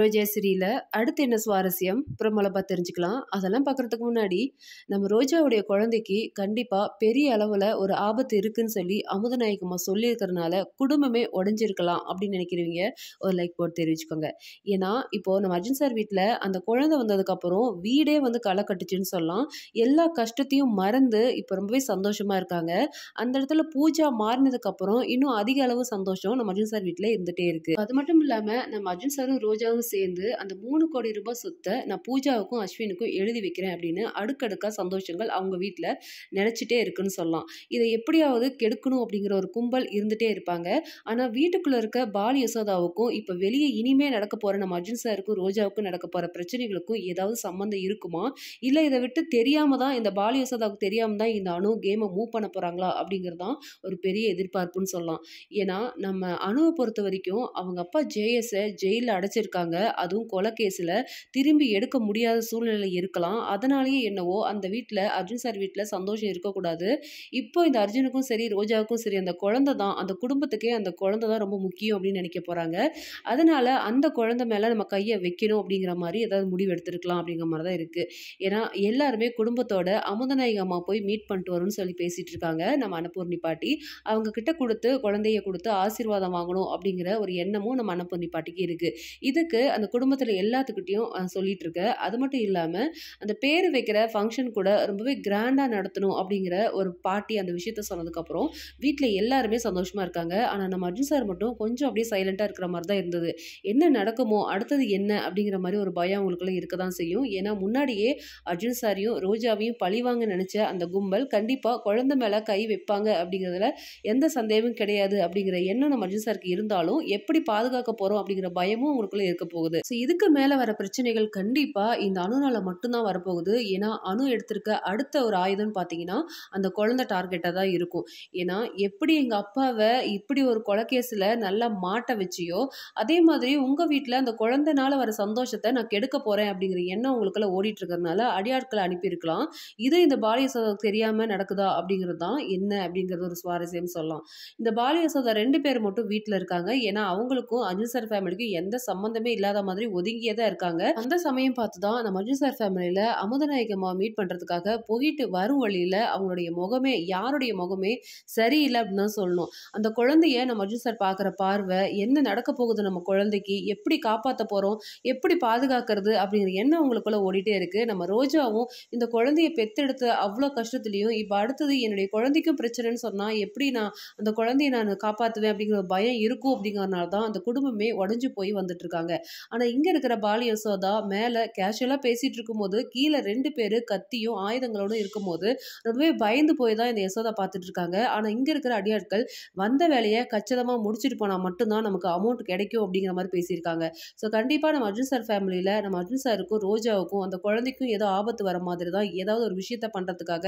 ரோஜா அடுத்து என்ன சுவாரஸ்யம் பிரமலப்பா தெரிஞ்சுக்கலாம் அதெல்லாம் பார்க்குறதுக்கு முன்னாடி நம்ம ரோஜாவுடைய குழந்தைக்கு கண்டிப்பாக பெரிய அளவில் ஒரு ஆபத்து இருக்குதுன்னு சொல்லி அமுதநாயகம்மா சொல்லியிருக்கிறனால குடும்பமே உடஞ்சிருக்கலாம் அப்படின்னு நினைக்கிறவங்க ஒரு லைக் போட்டு தெரிவிச்சுக்கோங்க ஏன்னா இப்போது நம்ம அர்ஜுன் சார் வீட்டில் அந்த குழந்தை வந்ததுக்கப்புறம் வீடே வந்து களை கட்டுச்சுன்னு சொல்லலாம் எல்லா கஷ்டத்தையும் மறந்து இப்போ ரொம்பவே சந்தோஷமாக இருக்காங்க அந்த இடத்துல பூஜா மாறினதுக்கப்புறம் இன்னும் அதிக அளவு சந்தோஷம் நம்ம அர்ஜுன் சார் வீட்டில் இருந்துகிட்டே இருக்குது அது மட்டும் இல்லாமல் நம்ம அர்ஜுன் சாரும் ரோஜாவும் எல்லாரும் சேர்ந்து அந்த மூணு கோடி ரூபாய் சொத்தை நான் பூஜாவுக்கும் அஸ்வினுக்கும் எழுதி வைக்கிறேன் அப்படின்னு அடுக்கடுக்காக சந்தோஷங்கள் அவங்க வீட்டில் நினைச்சிட்டே இருக்குன்னு சொல்லலாம் இதை எப்படியாவது கெடுக்கணும் அப்படிங்கிற ஒரு கும்பல் இருந்துகிட்டே இருப்பாங்க ஆனால் வீட்டுக்குள்ளே இருக்க பால் யசோதாவுக்கும் இப்போ வெளியே இனிமே நடக்க போகிற நம்ம அர்ஜுன் சாருக்கும் ரோஜாவுக்கும் நடக்க போகிற பிரச்சனைகளுக்கும் ஏதாவது சம்மந்தம் இருக்குமா இல்லை இதை விட்டு தெரியாமல் தான் இந்த பால் யசோதாவுக்கு தெரியாமல் தான் இந்த அணு கேமை மூவ் பண்ண போகிறாங்களா அப்படிங்கிறதான் ஒரு பெரிய எதிர்பார்ப்புன்னு சொல்லலாம் ஏன்னா நம்ம அணுவை பொறுத்த வரைக்கும் அவங்க அப்பா ஜேஎஸை ஜெயிலில் அடைச்சிருக்காங்க இருக்காங்க அதுவும் கொலை கேஸில் திரும்பி எடுக்க முடியாத சூழ்நிலை இருக்கலாம் அதனாலேயே என்னவோ அந்த வீட்டில் அர்ஜுன் சார் வீட்டில் சந்தோஷம் இருக்கக்கூடாது இப்போ இந்த அர்ஜுனுக்கும் சரி ரோஜாவுக்கும் சரி அந்த குழந்தை தான் அந்த குடும்பத்துக்கே அந்த குழந்தை தான் ரொம்ப முக்கியம் அப்படின்னு நினைக்க போகிறாங்க அதனால் அந்த குழந்தை மேலே நம்ம கையை வைக்கணும் அப்படிங்கிற மாதிரி ஏதாவது முடிவு எடுத்துருக்கலாம் அப்படிங்கிற மாதிரி தான் இருக்குது ஏன்னா எல்லாருமே குடும்பத்தோட அமுதநாயக அம்மா போய் மீட் பண்ணிட்டு வரும்னு சொல்லி பேசிகிட்டு இருக்காங்க நம்ம அன்னபூர்ணி பாட்டி அவங்க கிட்ட கொடுத்து குழந்தைய கொடுத்து ஆசீர்வாதம் வாங்கணும் அப்படிங்கிற ஒரு எண்ணமும் நம்ம அன்னபூர்ணி பாட்டிக்கு இருக்குது இதுக்கு அந்த குடும்பத்தில் எல்லாத்துக்கிட்டேயும் சொல்லிகிட்டு இருக்க அது மட்டும் இல்லாமல் அந்த பேர் வைக்கிற ஃபங்க்ஷன் கூட ரொம்பவே கிராண்டாக நடத்தணும் அப்படிங்கிற ஒரு பாட்டி அந்த விஷயத்த சொன்னதுக்கப்புறம் வீட்டில் எல்லாருமே சந்தோஷமாக இருக்காங்க ஆனால் நம்ம அர்ஜுன் சார் மட்டும் கொஞ்சம் அப்படியே சைலண்ட்டாக இருக்கிற மாதிரி தான் இருந்தது என்ன நடக்குமோ அடுத்தது என்ன அப்படிங்கிற மாதிரி ஒரு பயம் அவங்களுக்குலாம் இருக்க தான் செய்யும் ஏன்னா முன்னாடியே அர்ஜுன் சாரையும் ரோஜாவையும் பழிவாங்க நினச்ச அந்த கும்பல் கண்டிப்பாக குழந்தை மேலே கை வைப்பாங்க அப்படிங்கிறதுல எந்த சந்தேகமும் கிடையாது அப்படிங்கிற எண்ணம் நம்ம அர்ஜுன் சாருக்கு இருந்தாலும் எப்படி பாதுகாக்க போகிறோம் அப்படிங்கிற பயமும் அவங்களுக்குள்ளே இருக்க போகுது ஸோ இதுக்கு மேலே வர பிரச்சனைகள் கண்டிப்பாக இந்த அணுனால மட்டும்தான் வரப்போகுது ஏன்னா அணு எடுத்திருக்க அடுத்த ஒரு ஆயுதம்னு பார்த்தீங்கன்னா அந்த குழந்தை டார்கெட்டாக தான் இருக்கும் ஏன்னா எப்படி எங்கள் அப்பாவை இப்படி ஒரு கொலைக்கேஸில் நல்லா மாட்ட வச்சியோ அதே மாதிரி உங்கள் வீட்டில் அந்த குழந்தைனால வர சந்தோஷத்தை நான் கெடுக்க போகிறேன் அப்படிங்கிற எண்ணம் உங்களுக்குள்ள ஓடிட்டு அடியாட்களை அனுப்பியிருக்கலாம் இது இந்த பாலிய சோதனை தெரியாமல் நடக்குதா அப்படிங்கிறது தான் என்ன அப்படிங்கிறது ஒரு சுவாரஸ்யம் சொல்லலாம் இந்த பாலிய சோதனை ரெண்டு பேர் மட்டும் வீட்டில் இருக்காங்க ஏன்னா அவங்களுக்கும் அஜிசர் ஃபேமிலிக்கும் எந்த சம்மந்தமே இல்லை இல்லாத மாதிரி ஒதுங்கியே தான் இருக்காங்க அந்த சமயம் பார்த்து தான் அந்த மஞ்சு சார் ஃபேமிலியில அமுதநாயகமா மீட் பண்றதுக்காக போயிட்டு வரும் வழியில அவங்களுடைய முகமே யாருடைய முகமே சரியில்லை அப்படின்னு தான் சொல்லணும் அந்த குழந்தைய நம்ம மஞ்சு சார் பார்க்குற பார்வை என்ன நடக்க போகுது நம்ம குழந்தைக்கு எப்படி காப்பாற்ற போகிறோம் எப்படி பாதுகாக்கிறது அப்படிங்கிற எண்ணம் அவங்களுக்குள்ள ஓடிட்டே இருக்குது நம்ம ரோஜாவும் இந்த குழந்தைய பெத்தெடுத்த அவ்வளோ கஷ்டத்துலையும் இப்போ அடுத்தது என்னுடைய குழந்தைக்கும் பிரச்சனைன்னு சொன்னால் எப்படி நான் அந்த குழந்தைய நான் காப்பாற்றுவேன் அப்படிங்கிற பயம் இருக்கும் அப்படிங்கறதுனால தான் அந்த குடும்பமே உடஞ்சி போய் வந்துட்டு இருக்காங்க ஆனால் இங்கே இருக்கிற பாலி யசோதா மேலே கேஷுவலாக பேசிகிட்டு இருக்கும்போது கீழே ரெண்டு பேர் கத்தியும் ஆயுதங்களோடும் இருக்கும்போது ரொம்பவே பயந்து போய் தான் இந்த யசோதா பார்த்துட்டு இருக்காங்க ஆனால் இங்கே இருக்கிற அடியாட்கள் வந்த வேலையை கச்சிதமாக முடிச்சுட்டு போனால் மட்டும்தான் நமக்கு அமௌண்ட் கிடைக்கும் அப்படிங்கிற மாதிரி பேசியிருக்காங்க ஸோ கண்டிப்பாக நம்ம அர்ஜுன் சார் ஃபேமிலியில் நம்ம அர்ஜுன் சாருக்கும் ரோஜாவுக்கும் அந்த குழந்தைக்கும் ஏதோ ஆபத்து வர மாதிரி தான் ஏதாவது ஒரு விஷயத்தை பண்ணுறதுக்காக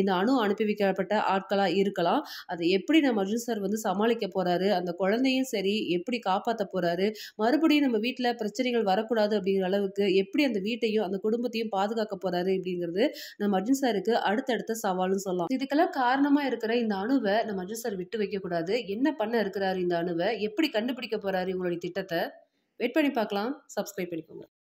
இந்த அணு அனுப்பி வைக்கப்பட்ட ஆட்களாக இருக்கலாம் அதை எப்படி நம்ம அர்ஜுன் சார் வந்து சமாளிக்க போகிறாரு அந்த குழந்தையும் சரி எப்படி காப்பாற்ற போகிறாரு மறுபடியும் நம்ம வீட்டில் பிரச்சனைகள் வரக்கூடாது அப்படிங்கிற அளவுக்கு எப்படி அந்த வீட்டையும் அந்த குடும்பத்தையும் பாதுகாக்க போறாரு அப்படிங்கிறது நம்ம அர்ஜுன் சாருக்கு அடுத்தடுத்த சவாலும் சொல்லலாம் இதுக்கெல்லாம் காரணமா இருக்கிற இந்த அணுவை நம்ம அர்ஜுன் சார் விட்டு வைக்க கூடாது என்ன பண்ண இருக்கிறாரு இந்த அணுவை எப்படி கண்டுபிடிக்க போறாரு இவங்களுடைய திட்டத்தை வெயிட் பண்ணி பார்க்கலாம் சப்ஸ்கிரைப் பண்ணிக்கோங்க